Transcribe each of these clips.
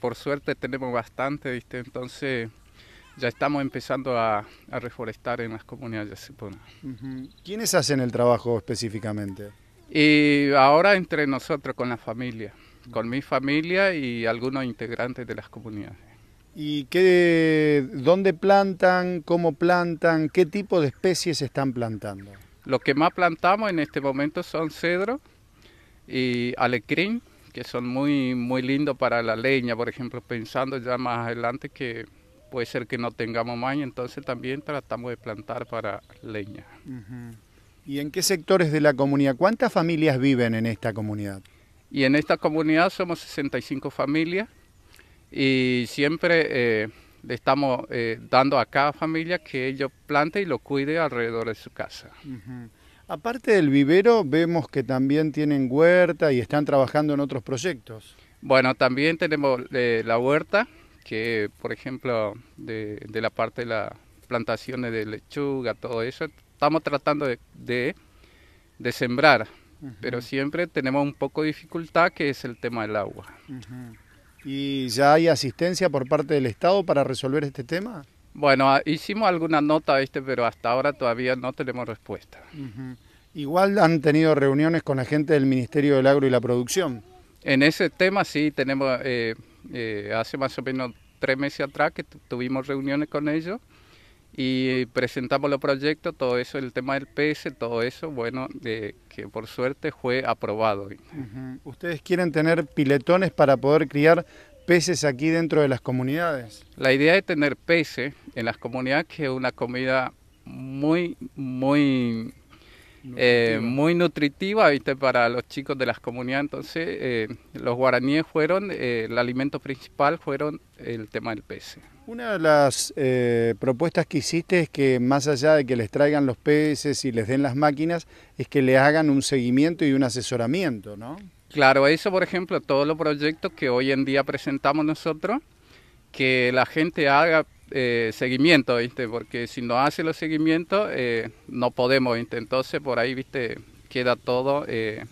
Por suerte tenemos bastante, ¿viste? Entonces ya estamos empezando a, reforestar en las comunidades ¿Quiénes hacen el trabajo específicamente? Y ahora entre nosotros, con la familia, con mi familia y algunos integrantes de las comunidades. ¿Y qué, dónde plantan, cómo plantan, qué tipo de especies están plantando? Lo que más plantamos en este momento son cedro y alecrín, que son muy, muy lindos para la leña, por ejemplo, pensando ya más adelante que puede ser que no tengamos más, entonces también tratamos de plantar para leña. ¿Y en qué sectores de la comunidad? ¿Cuántas familias viven en esta comunidad? Y en esta comunidad somos 65 familias y siempre eh, le estamos eh, dando a cada familia que ellos planten y lo cuide alrededor de su casa. Aparte del vivero, vemos que también tienen huerta y están trabajando en otros proyectos. Bueno, también tenemos eh, la huerta, que por ejemplo, de, la parte de las plantaciones de lechuga, todo eso, estamos tratando de, sembrar, pero siempre tenemos un poco de dificultad que es el tema del agua. ¿Y ya hay asistencia por parte del Estado para resolver este tema? Bueno, ah, hicimos alguna nota, este, pero hasta ahora todavía no tenemos respuesta. Igual han tenido reuniones con la gente del Ministerio del Agro y la Producción. En ese tema sí, tenemos, eh, eh, hace más o menos tres meses atrás que tuvimos reuniones con ellos y presentamos los proyectos, todo eso, el tema del PS, todo eso, bueno, que por suerte fue aprobado. ¿Ustedes quieren tener piletones para poder criar peces aquí dentro de las comunidades? La idea de tener peces en las comunidades que es una comida muy, muy eh, muy nutritiva ¿viste? para los chicos de las comunidades. Entonces, eh, los guaraníes fueron, eh, el alimento principal fueron el tema del peces Una de las propuestas que hiciste es que más allá de que les traigan los peces y les den las máquinas, es que le hagan un seguimiento y un asesoramiento, ¿no? Claro, eso por ejemplo, todos los proyectos que hoy en día presentamos nosotros, que la gente haga eh, seguimiento, ¿viste? Porque si no hace los seguimientos, eh, no podemos, Entonces por ahí, ¿viste? Queda todo eh,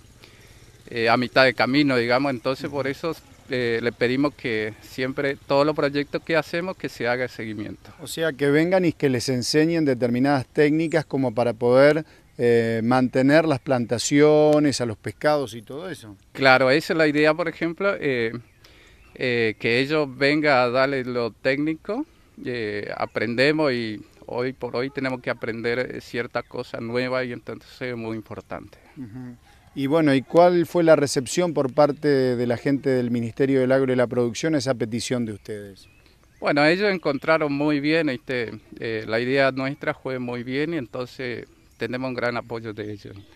a mitad de camino, digamos. Entonces por eso le pedimos que siempre todos los proyectos que hacemos, que se haga seguimiento. O sea, que vengan y que les enseñen determinadas técnicas como para poder eh, mantener las plantaciones, a los pescados y todo eso. Claro, esa es la idea, por ejemplo, eh, eh, que ellos vengan a darle lo técnico, aprendemos y hoy por hoy tenemos que aprender cierta cosa nueva y entonces es muy importante. Y bueno, ¿y cuál fue la recepción por parte de la gente del Ministerio del Agro y la Producción a esa petición de ustedes? Bueno, ellos encontraron muy bien, este, la idea nuestra fue muy bien y entonces tenemos un gran apoyo de ellos.